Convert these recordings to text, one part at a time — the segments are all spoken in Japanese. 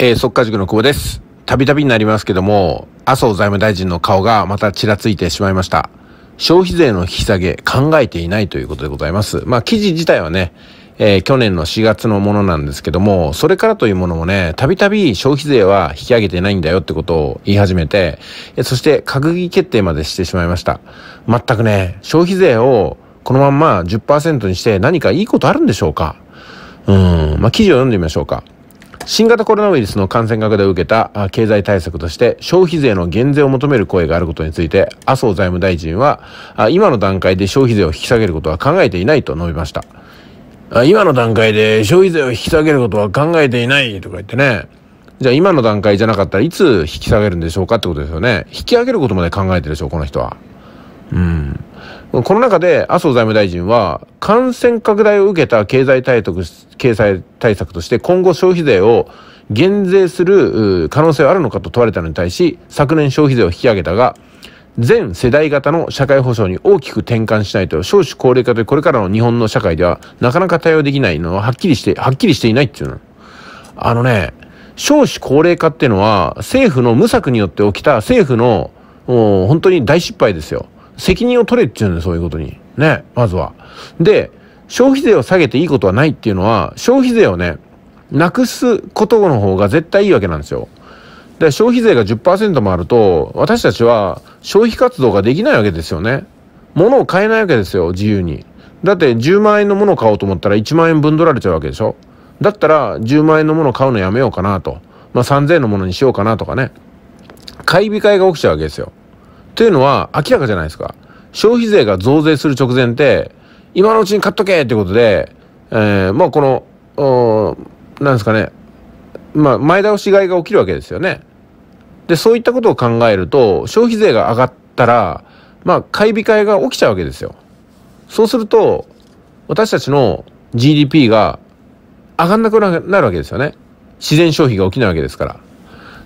えー、速稼塾の久保です。たびたびになりますけども、麻生財務大臣の顔がまたちらついてしまいました。消費税の引き下げ考えていないということでございます。まあ記事自体はね、えー、去年の4月のものなんですけども、それからというものもね、たびたび消費税は引き上げてないんだよってことを言い始めて、そして閣議決定までしてしまいました。全くね、消費税をこのまんま10%にして何かいいことあるんでしょうかうん、まあ記事を読んでみましょうか。新型コロナウイルスの感染拡大を受けた経済対策として消費税の減税を求める声があることについて、麻生財務大臣は、今の段階で消費税を引き下げることは考えていないと述べました。今の段階で消費税を引き下げることは考えていないとか言ってね、じゃあ今の段階じゃなかったらいつ引き下げるんでしょうかってことですよね。引き上げることまで考えてるでしょう、この人は。この中で麻生財務大臣は、感染拡大を受けた経済対策経済対策として今後消費税を減税する可能性はあるのかと問われたのに対し、昨年消費税を引き上げたが、全世代型の社会保障に大きく転換しないと少子高齢化というこれからの日本の社会ではなかなか対応できないのははっきりして、はっきりしていないっていうの。あのね、少子高齢化っていうのは政府の無策によって起きた政府の本当に大失敗ですよ。責任を取れって言うよ、そういうことに。ね、まずは。で、消費税を下げていいことはないっていうのは、消費税をね、なくすことの方が絶対いいわけなんですよ。で、消費税が10%もあると、私たちは消費活動ができないわけですよね。物を買えないわけですよ、自由に。だって10万円のものを買おうと思ったら1万円分取られちゃうわけでしょ。だったら10万円のものを買うのやめようかなと。まあ3000円のものにしようかなとかね。買い控えが起きちゃうわけですよ。というのは明らかじゃないですか。消費税が増税する直前って、今のうちに買っとけってことで、えー、もうこの、何なんですかね、まあ、前倒し買いが起きるわけですよね。で、そういったことを考えると、消費税が上がったら、まあ、買い控えが起きちゃうわけですよ。そうすると、私たちの GDP が上がんなくなるわけですよね。自然消費が起きないわけですから。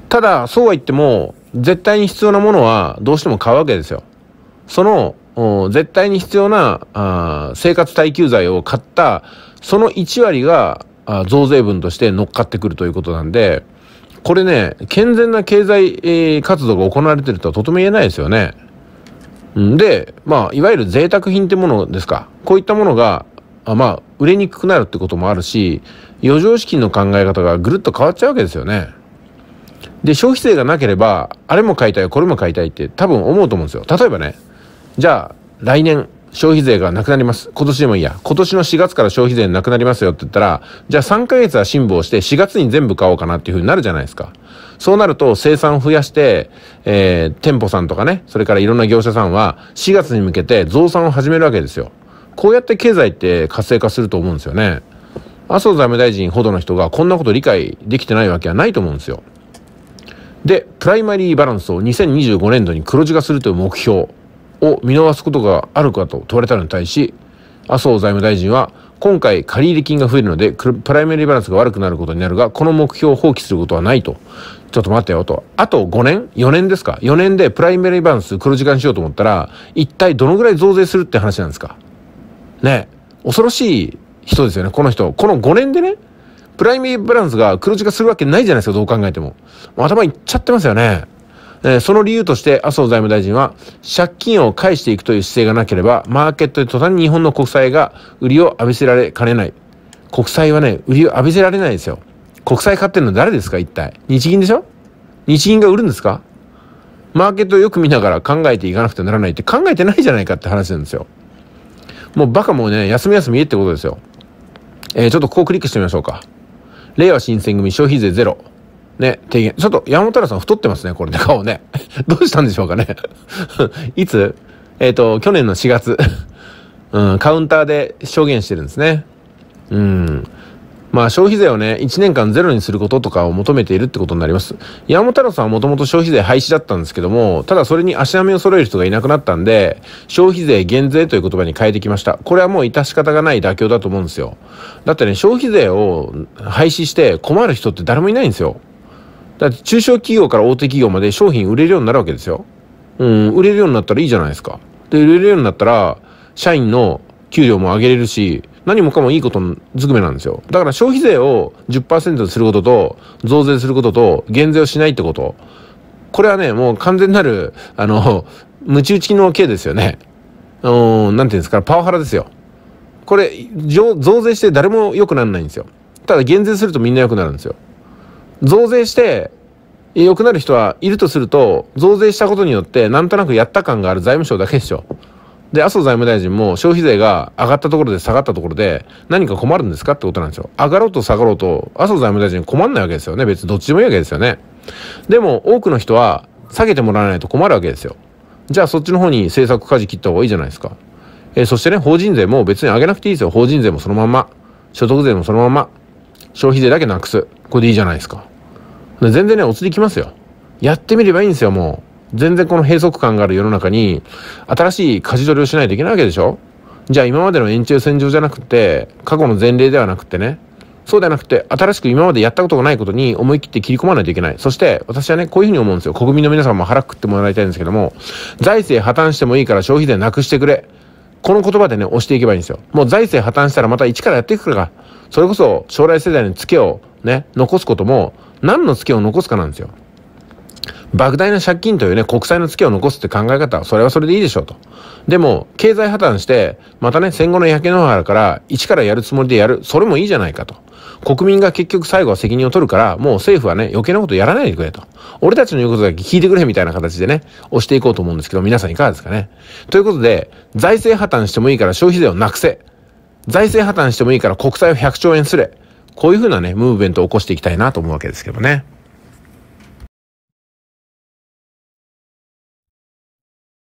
ただ、そうは言っても、絶対に必要なものはどうしても買うわけですよ。その、絶対に必要なあ生活耐久財を買った、その1割があ増税分として乗っかってくるということなんで、これね、健全な経済、えー、活動が行われてるとはとても言えないですよね。で、まあ、いわゆる贅沢品ってものですか。こういったものが、あまあ、売れにくくなるってこともあるし、余剰資金の考え方がぐるっと変わっちゃうわけですよね。で、消費税がなければ、あれも買いたい、これも買いたいって多分思うと思うんですよ。例えばね、じゃあ、来年、消費税がなくなります。今年でもいいや。今年の4月から消費税なくなりますよって言ったら、じゃあ3ヶ月は辛抱して4月に全部買おうかなっていう風になるじゃないですか。そうなると生産増やして、えー、店舗さんとかね、それからいろんな業者さんは4月に向けて増産を始めるわけですよ。こうやって経済って活性化すると思うんですよね。麻生財務大臣ほどの人がこんなこと理解できてないわけはないと思うんですよ。で、プライマリーバランスを2025年度に黒字化するという目標を見逃すことがあるかと問われたのに対し、麻生財務大臣は、今回借入金が増えるので、プライマリーバランスが悪くなることになるが、この目標を放棄することはないと。ちょっと待ってよと。あと5年 ?4 年ですか ?4 年でプライマリーバランス黒字化にしようと思ったら、一体どのぐらい増税するって話なんですかね恐ろしい人ですよね、この人。この5年でね、プライミーバランスが黒字化するわけないじゃないですか、どう考えても。も頭いっちゃってますよね。えその理由として麻生財務大臣は借金を返していくという姿勢がなければマーケットで途端に日本の国債が売りを浴びせられかねない。国債はね、売りを浴びせられないですよ。国債買ってるの誰ですか一体。日銀でしょ日銀が売るんですかマーケットをよく見ながら考えていかなくてならないって考えてないじゃないかって話なんですよ。もうバカもうね、休み休みってことですよ。えー、ちょっとこうクリックしてみましょうか。令和新選組消費税ゼロ。ね、提言。ちょっと山本さん太ってますね、これね、顔ね。どうしたんでしょうかね。いつえっ、ー、と、去年の4月。うん、カウンターで証言してるんですね。うん。まあ消費税をね、1年間ゼロにすることとかを求めているってことになります。山本太郎さんはもともと消費税廃止だったんですけども、ただそれに足並みを揃える人がいなくなったんで、消費税減税という言葉に変えてきました。これはもう致し方がない妥協だと思うんですよ。だってね、消費税を廃止して困る人って誰もいないんですよ。だって中小企業から大手企業まで商品売れるようになるわけですよ。うん、売れるようになったらいいじゃないですか。で、売れるようになったら、社員の給料も上げれるし、何もかもいいことずくめなんですよ。だから消費税を10%にすることと、増税することと、減税をしないってこと。これはね、もう完全なる、あの、ムチ打ちの刑ですよね。うん、なんていうんですか、パワハラですよ。これ、増税して誰も良くならないんですよ。ただ減税するとみんな良くなるんですよ。増税して、良くなる人はいるとすると、増税したことによって、なんとなくやった感がある財務省だけでしょ。で、麻生財務大臣も消費税が上がったところで下がったところで何か困るんですかってことなんですよ。上がろうと下がろうと麻生財務大臣困んないわけですよね。別にどっちでもいいわけですよね。でも多くの人は下げてもらわないと困るわけですよ。じゃあそっちの方に政策舵切った方がいいじゃないですか。えー、そしてね、法人税も別に上げなくていいですよ。法人税もそのまんま。所得税もそのまんま。消費税だけなくす。これでいいじゃないですか。全然ね、お釣りきますよ。やってみればいいんですよ、もう。全然この閉塞感がある世の中に、新しい舵取りをしないといけないわけでしょじゃあ今までの円柱線上じゃなくて、過去の前例ではなくてね、そうではなくて、新しく今までやったことがないことに思い切って切り込まないといけない。そして、私はね、こういうふうに思うんですよ。国民の皆さんも腹くってもらいたいんですけども、財政破綻してもいいから消費税なくしてくれ。この言葉でね、押していけばいいんですよ。もう財政破綻したらまた一からやっていくから、それこそ将来世代のツケをね、残すことも、何のツケを残すかなんですよ。莫大な借金というね、国債の月を残すって考え方、それはそれでいいでしょうと。でも、経済破綻して、またね、戦後の焼け野原から一からやるつもりでやる、それもいいじゃないかと。国民が結局最後は責任を取るから、もう政府はね、余計なことやらないでくれと。俺たちの言うことだけ聞いてくれみたいな形でね、押していこうと思うんですけど、皆さんいかがですかね。ということで、財政破綻してもいいから消費税をなくせ。財政破綻してもいいから国債を100兆円すれ。こういうふうなね、ムーブメントを起こしていきたいなと思うわけですけどね。